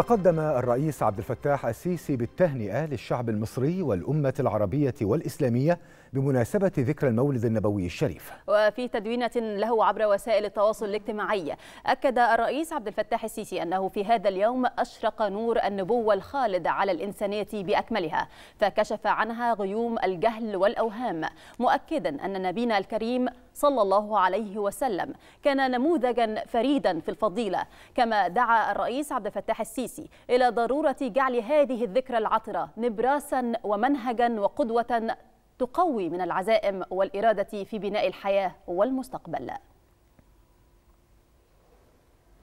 تقدم الرئيس عبد الفتاح السيسي بالتهنئه للشعب المصري والامه العربيه والاسلاميه بمناسبه ذكرى المولد النبوي الشريف. وفي تدوينه له عبر وسائل التواصل الاجتماعي، اكد الرئيس عبد الفتاح السيسي انه في هذا اليوم اشرق نور النبوه الخالد على الانسانيه باكملها، فكشف عنها غيوم الجهل والاوهام، مؤكدا ان نبينا الكريم صلى الله عليه وسلم كان نموذجا فريدا في الفضيلة كما دعا الرئيس عبد الفتاح السيسي إلى ضرورة جعل هذه الذكرى العطرة نبراسا ومنهجا وقدوة تقوي من العزائم والإرادة في بناء الحياة والمستقبل